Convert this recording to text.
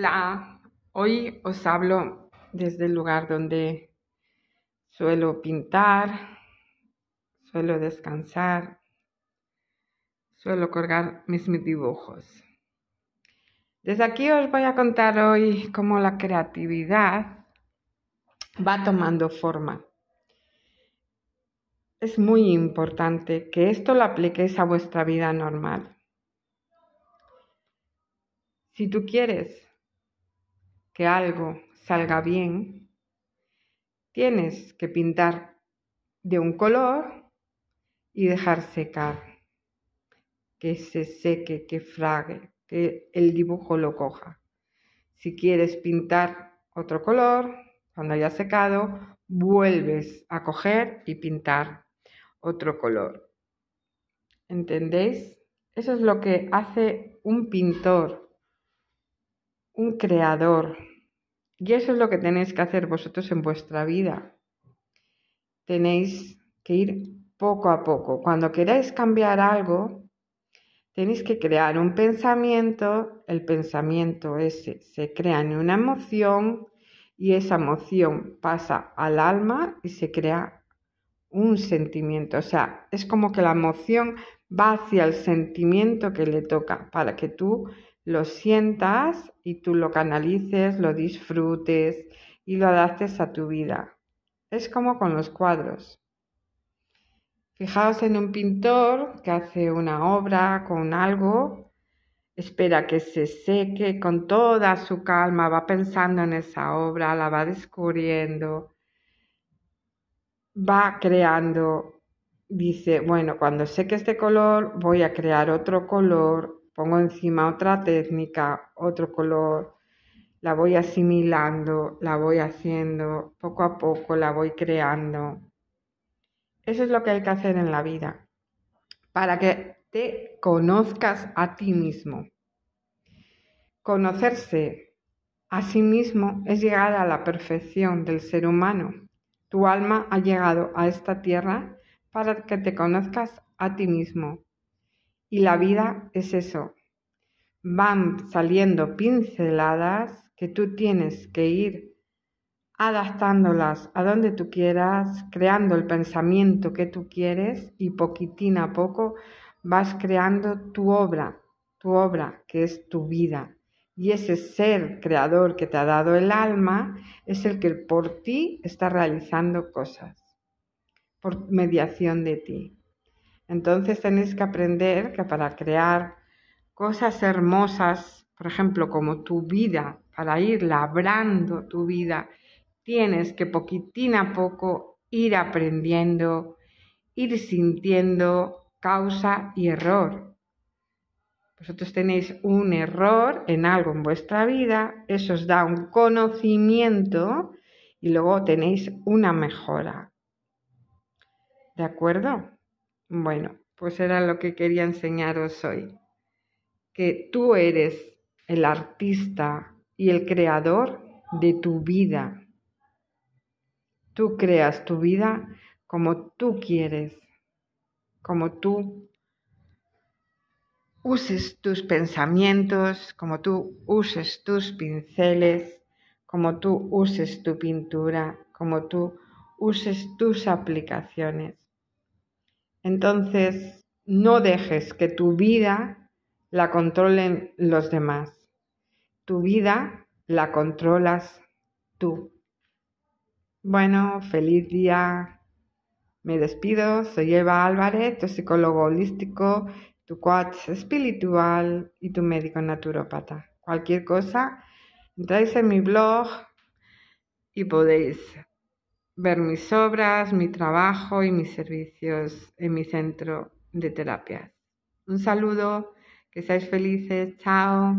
Hola, hoy os hablo desde el lugar donde suelo pintar, suelo descansar, suelo colgar mis, mis dibujos. Desde aquí os voy a contar hoy cómo la creatividad va tomando forma. Es muy importante que esto lo apliques a vuestra vida normal. Si tú quieres que algo salga bien, tienes que pintar de un color y dejar secar, que se seque, que frague, que el dibujo lo coja. Si quieres pintar otro color, cuando haya secado, vuelves a coger y pintar otro color. ¿Entendéis? Eso es lo que hace un pintor, un creador. Y eso es lo que tenéis que hacer vosotros en vuestra vida. Tenéis que ir poco a poco. Cuando queráis cambiar algo, tenéis que crear un pensamiento. El pensamiento ese se crea en una emoción y esa emoción pasa al alma y se crea un sentimiento. O sea, es como que la emoción va hacia el sentimiento que le toca para que tú lo sientas y tú lo canalices, lo disfrutes y lo adaptes a tu vida. Es como con los cuadros. Fijaos en un pintor que hace una obra con algo, espera que se seque con toda su calma, va pensando en esa obra, la va descubriendo, va creando, dice, bueno, cuando seque este color voy a crear otro color pongo encima otra técnica, otro color, la voy asimilando, la voy haciendo, poco a poco la voy creando. Eso es lo que hay que hacer en la vida, para que te conozcas a ti mismo. Conocerse a sí mismo es llegar a la perfección del ser humano. Tu alma ha llegado a esta tierra para que te conozcas a ti mismo, y la vida es eso. Van saliendo pinceladas que tú tienes que ir adaptándolas a donde tú quieras, creando el pensamiento que tú quieres y poquitín a poco vas creando tu obra, tu obra que es tu vida. Y ese ser creador que te ha dado el alma es el que por ti está realizando cosas, por mediación de ti. Entonces tenéis que aprender que para crear cosas hermosas, por ejemplo, como tu vida, para ir labrando tu vida, tienes que poquitín a poco ir aprendiendo, ir sintiendo causa y error. Vosotros tenéis un error en algo en vuestra vida, eso os da un conocimiento y luego tenéis una mejora. ¿De acuerdo? Bueno, pues era lo que quería enseñaros hoy, que tú eres el artista y el creador de tu vida. Tú creas tu vida como tú quieres, como tú uses tus pensamientos, como tú uses tus pinceles, como tú uses tu pintura, como tú uses tus aplicaciones. Entonces, no dejes que tu vida la controlen los demás. Tu vida la controlas tú. Bueno, feliz día. Me despido. Soy Eva Álvarez, tu psicólogo holístico, tu coach espiritual y tu médico naturópata. Cualquier cosa, entráis en mi blog y podéis ver mis obras, mi trabajo y mis servicios en mi centro de terapias. Un saludo, que seáis felices, chao.